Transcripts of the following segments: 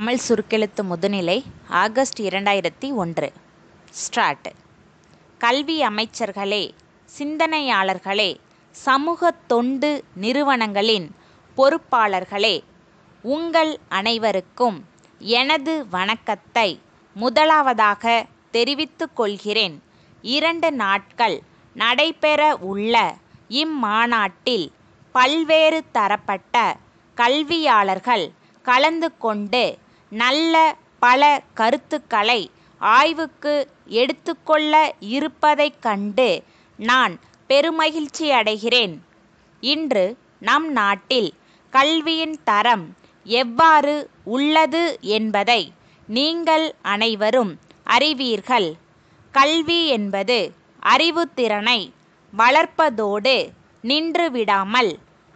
தமிழ் சுருக்கெழுத்து முதுநிலை ஆகஸ்ட் இரண்டாயிரத்தி ஒன்று ஸ்ட்ராட் கல்வி அமைச்சர்களே சிந்தனையாளர்களே சமூக தொண்டு நிறுவனங்களின் பொறுப்பாளர்களே உங்கள் அனைவருக்கும் எனது வணக்கத்தை முதலாவதாக தெரிவித்து கொள்கிறேன் இரண்டு நாட்கள் நடைபெற உள்ள இம்மாநாட்டில் பல்வேறு தரப்பட்ட கல்வியாளர்கள் கலந்து கொண்டு நல்ல பல கருத்துக்களை ஆய்வுக்கு எடுத்துக்கொள்ள இருப்பதைக் கண்டு நான் பெருமகிழ்ச்சியடைகிறேன். இன்று நம் நாட்டில் கல்வியின் தரம் எவ்வாறு உள்ளது என்பதை நீங்கள் அனைவரும் அறிவீர்கள். கல்வி என்பது அறிவுத்திறனை வளர்ப்பதோடு நின்றுவிடாமல்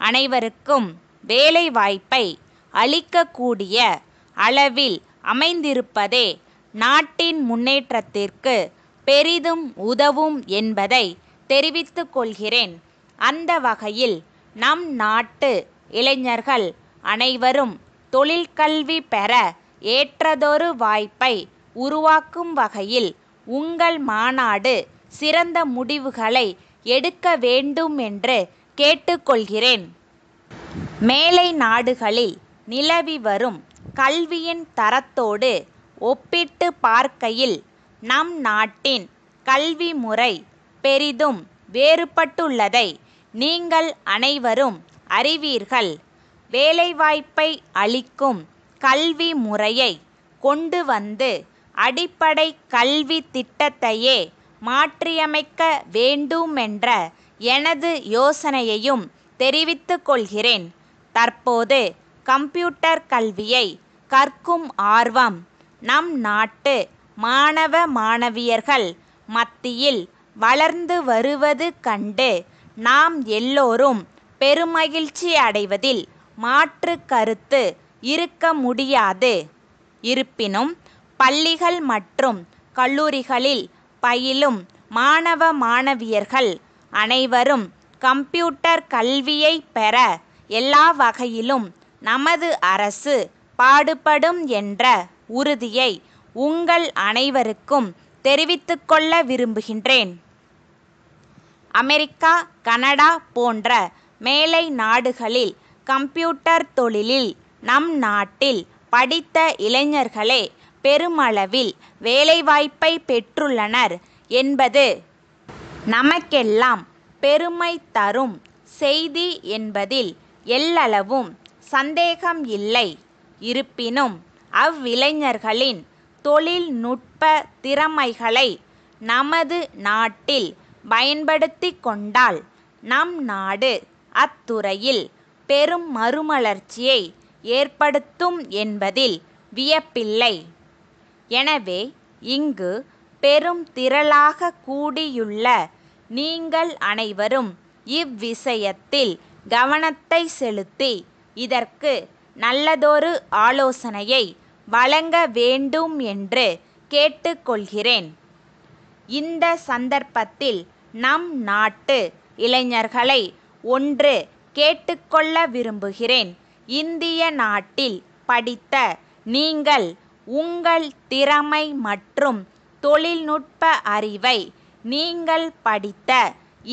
அனைவருக்கும் வேலைவாய்ப்பை அளிக்கக்கூடிய அளவில் அமைந்திருப்பதே நாட்டின் முன்னேற்றத்திற்கு பெரிதும் உதவும் என்பதை தெரிவித்து கொள்கிறேன். அந்த வகையில் நம் நாட்டு இளைஞர்கள் அனைவரும் தொழிற்கல்வி பெற ஏற்றதொரு வாய்ப்பை உருவாக்கும் வகையில் உங்கள் மாநாடு சிறந்த முடிவுகளை எடுக்க வேண்டும் என்று கேட்டுக்கொள்கிறேன் மேலை நாடுகளில் நிலவி வரும் கல்வியின் தரத்தோடு ஒப்பிட்டு பார்க்கையில் நம் நாட்டின் கல்வி முறை பெரிதும் வேறுபட்டுள்ளதை நீங்கள் அனைவரும் அறிவீர்கள். வேலைவாய்ப்பை அளிக்கும் கல்வி முறையை கொண்டு வந்து அடிப்படை கல்வி திட்டத்தையே மாற்றியமைக்க வேண்டுமென்ற எனது யோசனையையும் தெரிவித்து கொள்கிறேன். தற்போது கம்ப்யூட்டர் கல்வியை கற்கும் ஆர்வம் நம் நாட்டு மாணவ மாணவியர்கள் மத்தியில் வளர்ந்து வருவது கண்டு நாம் எல்லோரும் பெருமகிழ்ச்சி அடைவதில் மாற்று கருத்து இருக்க முடியாது. இருப்பினும் பள்ளிகள் மற்றும் கல்லூரிகளில் பயிலும் மாணவ மாணவியர்கள் அனைவரும் கம்ப்யூட்டர் கல்வியை பெற எல்லா வகையிலும் நமது அரசு பாடுபடும் என்ற உறுதியை உங்கள் அனைவருக்கும் தெரிவித்துக்கொள்ள விரும்புகின்றேன். அமெரிக்கா கனடா போன்ற மேலை நாடுகளில் கம்ப்யூட்டர் தொழிலில் நம் நாட்டில் படித்த இளைஞர்களே பெருமளவில் வேலைவாய்ப்பை பெற்றுள்ளனர் என்பது நமக்கெல்லாம் பெருமை தரும் செய்தி என்பதில் எல்லளவும் சந்தேகம் இல்லை இருப்பினும் அவ்விளைஞர்களின் தொழில்நுட்ப திறமைகளை நமது நாட்டில் பயன்படுத்தி கொண்டால் நம் நாடு அத்துறையில் பெரும் மறுமலர்ச்சியை ஏற்படுத்தும் என்பதில் வியப்பில்லை. எனவே இங்கு பெரும் திரளாக கூடியுள்ள நீங்கள் அனைவரும் இவ்விஷயத்தில் கவனத்தை செலுத்தி இதற்கு நல்லதொரு ஆலோசனையை வழங்க வேண்டும் என்று கேட்டுக்கொள்கிறேன். இந்த சந்தர்ப்பத்தில் நம் நாட்டு இளைஞர்களை ஒன்று கேட்டுக்கொள்ள விரும்புகிறேன். இந்திய நாட்டில் படித்த நீங்கள் உங்கள் திறமை மற்றும் தொழில்நுட்ப அறிவை நீங்கள் படித்த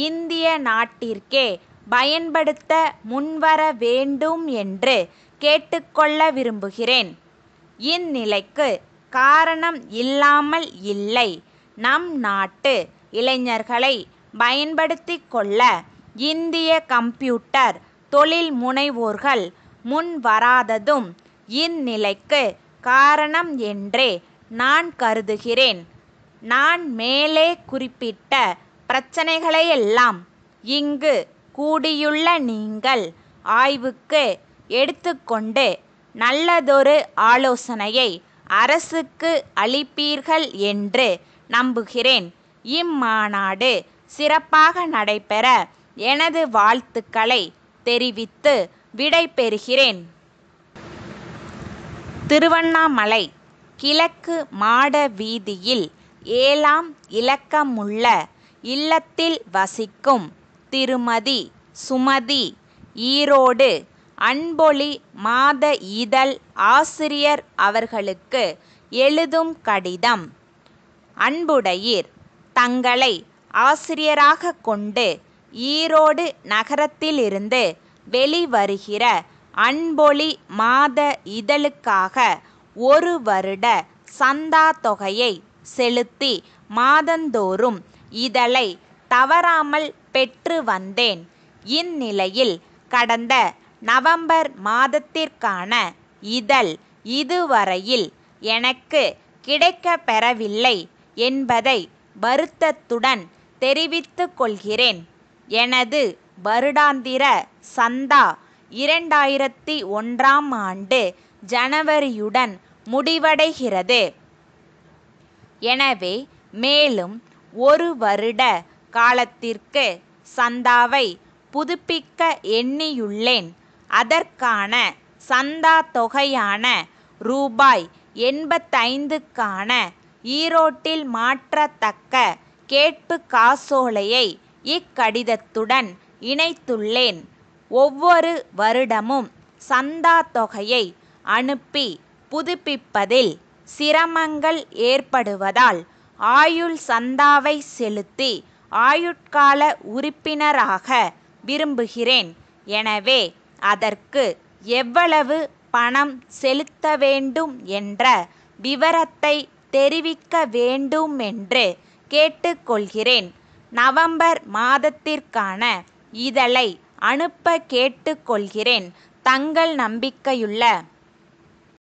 இந்திய நாட்டிற்கே பயன்படுத்த முன்வர வேண்டும் என்று கேட்டுக்கொள்ள விரும்புகிறேன். இந்நிலைக்கு காரணம் இல்லாமல் இல்லை. நம் நாட்டு இளைஞர்களை பயன்படுத்தி கொள்ள இந்திய கம்ப்யூட்டர் தொழில் முனைவோர்கள் முன்வராததும் இந்நிலைக்கு காரணம் என்றே நான் கருதுகிறேன். நான் மேலே குறிப்பிட்ட பிரச்சினைகளையெல்லாம் இங்கு கூடியுள்ள நீங்கள் ஆய்வுக்கு எடுத்துக்கொண்டு நல்லதொரு ஆலோசனையை அரசுக்கு அளிப்பீர்கள் என்று நம்புகிறேன். இம்மாநாடு சிறப்பாக நடைபெற எனது வாழ்த்துக்களை தெரிவித்து விடைபெறுகிறேன். திருவண்ணாமலை கிழக்கு மாட வீதியில் ஏழாம் இலக்கமுள்ள இல்லத்தில் வசிக்கும் திருமதி சுமதி ஈரோடு அன்பொளி மாத இதழ் ஆசிரியர் அவர்களுக்கு எழுதும் கடிதம் அன்புடையீர் தங்களை ஆசிரியராக கொண்டு ஈரோடு நகரத்திலிருந்து வெளிவருகிற அன்பொளி மாத இதழுக்காக ஒரு வருட சந்தா தொகையை செலுத்தி மாதந்தோறும் இதழை தவறாமல் பெற்று வந்தேன். இந்நிலையில் கடந்த நவம்பர் மாதத்திற்கான இதழ் இதுவரையில் எனக்கு கிடைக்கப்பெறவில்லை என்பதை வருத்தத்துடன் தெரிவித்து கொள்கிறேன். எனது வருடாந்திர சந்தா இரண்டாயிரத்தி ஒன்றாம் ஆண்டு ஜனவரியுடன் முடிவடைகிறது. எனவே மேலும் ஒரு வருட காலத்திற்கு சந்தாவை புதுப்பிக்க எண்ணியுள்ளேன். அதற்கான சந்தா தொகையான ரூபாய் எண்பத்தைந்துக்கான ஈரோட்டில் மாற்றத்தக்க கேட்பு காசோலையை இக்கடிதத்துடன் இணைத்துள்ளேன். ஒவ்வொரு வருடமும் சந்தா தொகையை அனுப்பி புதுப்பிப்பதில் சிரமங்கள் ஏற்படுவதால் ஆயுள் சந்தாவை செலுத்தி ஆயுட்கால உறுப்பினராக விரும்புகிறேன் எனவே அதற்கு எவ்வளவு பணம் செலுத்த வேண்டும் என்ற விவரத்தை தெரிவிக்க வேண்டுமென்று கேட்டுக்கொள்கிறேன் நவம்பர் மாதத்திற்கான இதழை அனுப்ப கேட்டுக்கொள்கிறேன் தங்கள் நம்பிக்கையுள்ள